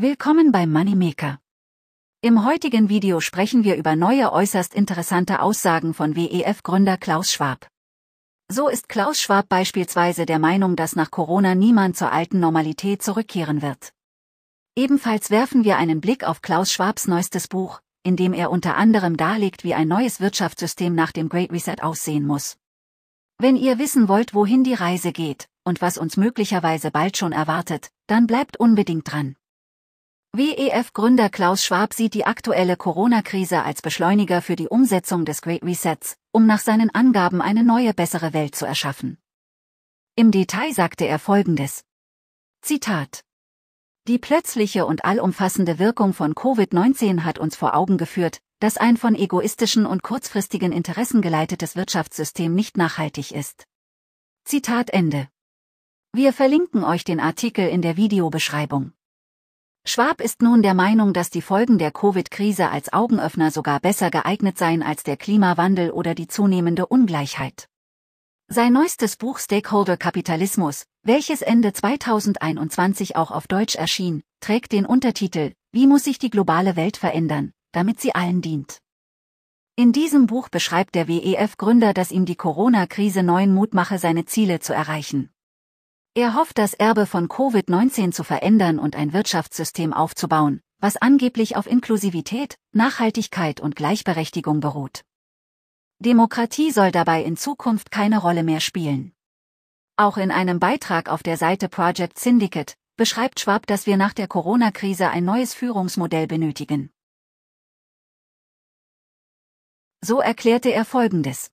Willkommen bei Moneymaker. Im heutigen Video sprechen wir über neue äußerst interessante Aussagen von WEF-Gründer Klaus Schwab. So ist Klaus Schwab beispielsweise der Meinung, dass nach Corona niemand zur alten Normalität zurückkehren wird. Ebenfalls werfen wir einen Blick auf Klaus Schwabs neuestes Buch, in dem er unter anderem darlegt, wie ein neues Wirtschaftssystem nach dem Great Reset aussehen muss. Wenn ihr wissen wollt, wohin die Reise geht und was uns möglicherweise bald schon erwartet, dann bleibt unbedingt dran. WEF-Gründer Klaus Schwab sieht die aktuelle Corona-Krise als Beschleuniger für die Umsetzung des Great Resets, um nach seinen Angaben eine neue, bessere Welt zu erschaffen. Im Detail sagte er Folgendes. Zitat. Die plötzliche und allumfassende Wirkung von Covid-19 hat uns vor Augen geführt, dass ein von egoistischen und kurzfristigen Interessen geleitetes Wirtschaftssystem nicht nachhaltig ist. Zitat Ende. Wir verlinken euch den Artikel in der Videobeschreibung. Schwab ist nun der Meinung, dass die Folgen der Covid-Krise als Augenöffner sogar besser geeignet seien als der Klimawandel oder die zunehmende Ungleichheit. Sein neuestes Buch Stakeholder Kapitalismus, welches Ende 2021 auch auf Deutsch erschien, trägt den Untertitel Wie muss sich die globale Welt verändern, damit sie allen dient. In diesem Buch beschreibt der WEF-Gründer, dass ihm die Corona-Krise neuen Mut mache, seine Ziele zu erreichen. Er hofft, das Erbe von Covid-19 zu verändern und ein Wirtschaftssystem aufzubauen, was angeblich auf Inklusivität, Nachhaltigkeit und Gleichberechtigung beruht. Demokratie soll dabei in Zukunft keine Rolle mehr spielen. Auch in einem Beitrag auf der Seite Project Syndicate beschreibt Schwab, dass wir nach der Corona-Krise ein neues Führungsmodell benötigen. So erklärte er Folgendes.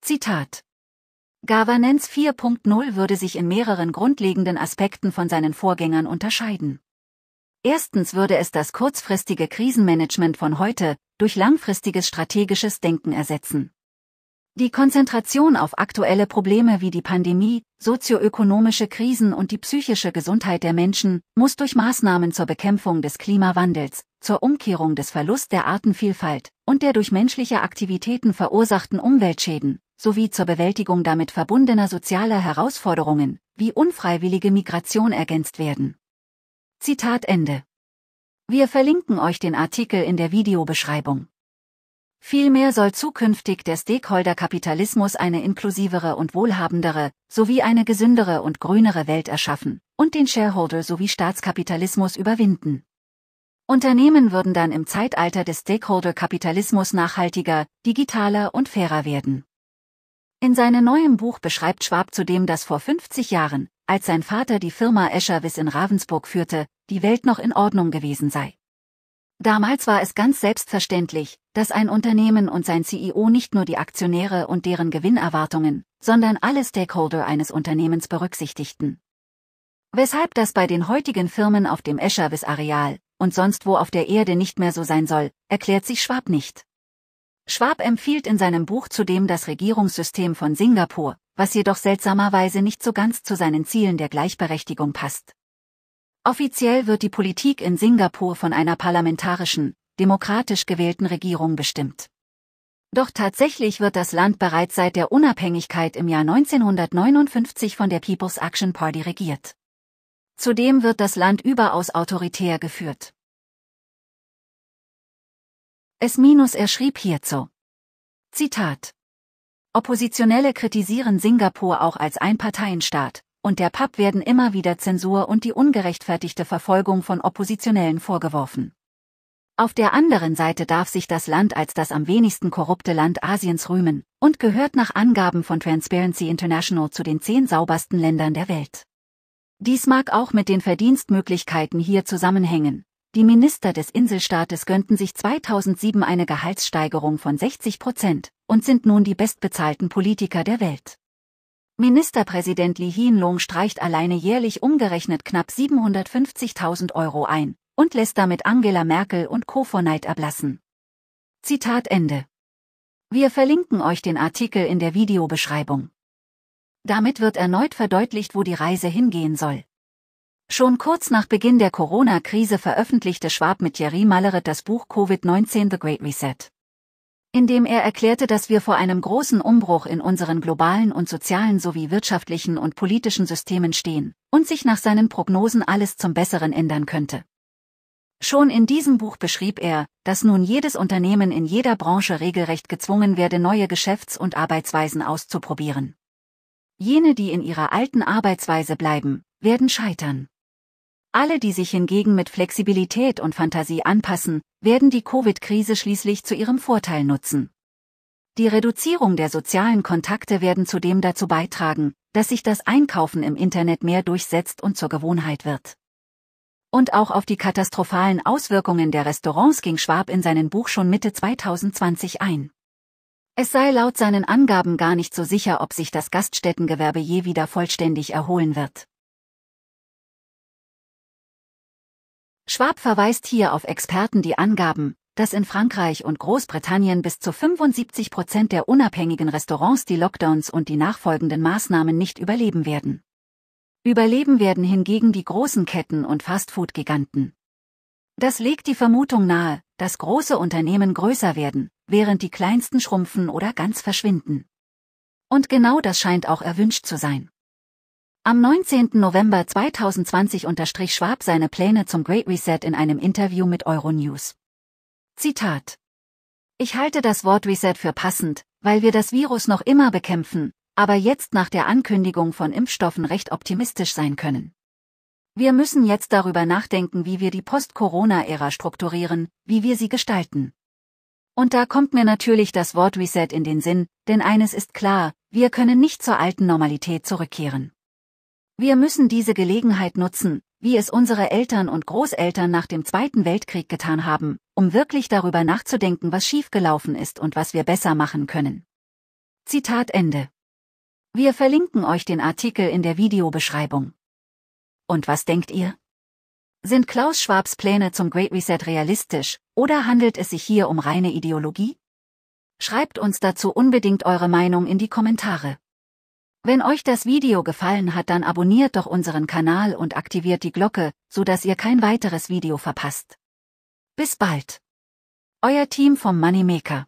Zitat Governance 4.0 würde sich in mehreren grundlegenden Aspekten von seinen Vorgängern unterscheiden. Erstens würde es das kurzfristige Krisenmanagement von heute durch langfristiges strategisches Denken ersetzen. Die Konzentration auf aktuelle Probleme wie die Pandemie, sozioökonomische Krisen und die psychische Gesundheit der Menschen muss durch Maßnahmen zur Bekämpfung des Klimawandels, zur Umkehrung des Verlust der Artenvielfalt und der durch menschliche Aktivitäten verursachten Umweltschäden sowie zur Bewältigung damit verbundener sozialer Herausforderungen wie unfreiwillige Migration ergänzt werden. Zitat Ende. Wir verlinken euch den Artikel in der Videobeschreibung. Vielmehr soll zukünftig der Stakeholder-Kapitalismus eine inklusivere und wohlhabendere, sowie eine gesündere und grünere Welt erschaffen und den Shareholder- sowie Staatskapitalismus überwinden. Unternehmen würden dann im Zeitalter des Stakeholder-Kapitalismus nachhaltiger, digitaler und fairer werden. In seinem neuen Buch beschreibt Schwab zudem, dass vor 50 Jahren, als sein Vater die Firma Escherwiss in Ravensburg führte, die Welt noch in Ordnung gewesen sei. Damals war es ganz selbstverständlich, dass ein Unternehmen und sein CEO nicht nur die Aktionäre und deren Gewinnerwartungen, sondern alle Stakeholder eines Unternehmens berücksichtigten. Weshalb das bei den heutigen Firmen auf dem Escherwiss-Areal und sonst wo auf der Erde nicht mehr so sein soll, erklärt sich Schwab nicht. Schwab empfiehlt in seinem Buch zudem das Regierungssystem von Singapur, was jedoch seltsamerweise nicht so ganz zu seinen Zielen der Gleichberechtigung passt. Offiziell wird die Politik in Singapur von einer parlamentarischen, demokratisch gewählten Regierung bestimmt. Doch tatsächlich wird das Land bereits seit der Unabhängigkeit im Jahr 1959 von der People's Action Party regiert. Zudem wird das Land überaus autoritär geführt. Es minus er schrieb hierzu. Zitat. Oppositionelle kritisieren Singapur auch als Einparteienstaat, und der PAP werden immer wieder Zensur und die ungerechtfertigte Verfolgung von Oppositionellen vorgeworfen. Auf der anderen Seite darf sich das Land als das am wenigsten korrupte Land Asiens rühmen und gehört nach Angaben von Transparency International zu den zehn saubersten Ländern der Welt. Dies mag auch mit den Verdienstmöglichkeiten hier zusammenhängen. Die Minister des Inselstaates gönnten sich 2007 eine Gehaltssteigerung von 60 Prozent und sind nun die bestbezahlten Politiker der Welt. Ministerpräsident Lee Hien-Long streicht alleine jährlich umgerechnet knapp 750.000 Euro ein und lässt damit Angela Merkel und Co. vor Neid erblassen. Zitat Ende. Wir verlinken euch den Artikel in der Videobeschreibung. Damit wird erneut verdeutlicht, wo die Reise hingehen soll. Schon kurz nach Beginn der Corona-Krise veröffentlichte Schwab mit Jerry Malleret das Buch Covid-19 The Great Reset indem er erklärte, dass wir vor einem großen Umbruch in unseren globalen und sozialen sowie wirtschaftlichen und politischen Systemen stehen und sich nach seinen Prognosen alles zum Besseren ändern könnte. Schon in diesem Buch beschrieb er, dass nun jedes Unternehmen in jeder Branche regelrecht gezwungen werde, neue Geschäfts- und Arbeitsweisen auszuprobieren. Jene, die in ihrer alten Arbeitsweise bleiben, werden scheitern. Alle, die sich hingegen mit Flexibilität und Fantasie anpassen, werden die Covid-Krise schließlich zu ihrem Vorteil nutzen. Die Reduzierung der sozialen Kontakte werden zudem dazu beitragen, dass sich das Einkaufen im Internet mehr durchsetzt und zur Gewohnheit wird. Und auch auf die katastrophalen Auswirkungen der Restaurants ging Schwab in seinem Buch schon Mitte 2020 ein. Es sei laut seinen Angaben gar nicht so sicher, ob sich das Gaststättengewerbe je wieder vollständig erholen wird. Schwab verweist hier auf Experten, die angaben, dass in Frankreich und Großbritannien bis zu 75 Prozent der unabhängigen Restaurants die Lockdowns und die nachfolgenden Maßnahmen nicht überleben werden. Überleben werden hingegen die großen Ketten und Fastfood-Giganten. Das legt die Vermutung nahe, dass große Unternehmen größer werden, während die kleinsten schrumpfen oder ganz verschwinden. Und genau das scheint auch erwünscht zu sein. Am 19. November 2020 unterstrich Schwab seine Pläne zum Great Reset in einem Interview mit Euronews. Zitat. Ich halte das Wort Reset für passend, weil wir das Virus noch immer bekämpfen, aber jetzt nach der Ankündigung von Impfstoffen recht optimistisch sein können. Wir müssen jetzt darüber nachdenken, wie wir die Post-Corona-Ära strukturieren, wie wir sie gestalten. Und da kommt mir natürlich das Wort Reset in den Sinn, denn eines ist klar, wir können nicht zur alten Normalität zurückkehren. Wir müssen diese Gelegenheit nutzen, wie es unsere Eltern und Großeltern nach dem Zweiten Weltkrieg getan haben, um wirklich darüber nachzudenken, was schiefgelaufen ist und was wir besser machen können. Zitat Ende. Wir verlinken euch den Artikel in der Videobeschreibung. Und was denkt ihr? Sind Klaus Schwabs Pläne zum Great Reset realistisch, oder handelt es sich hier um reine Ideologie? Schreibt uns dazu unbedingt eure Meinung in die Kommentare. Wenn euch das Video gefallen hat, dann abonniert doch unseren Kanal und aktiviert die Glocke, so dass ihr kein weiteres Video verpasst. Bis bald. Euer Team vom Moneymaker.